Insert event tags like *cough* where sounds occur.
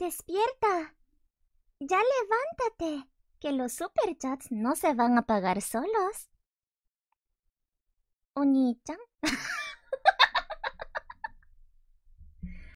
¡Despierta! ¡Ya levántate! Que los superchats no se van a pagar solos. Oni-chan. *laughs*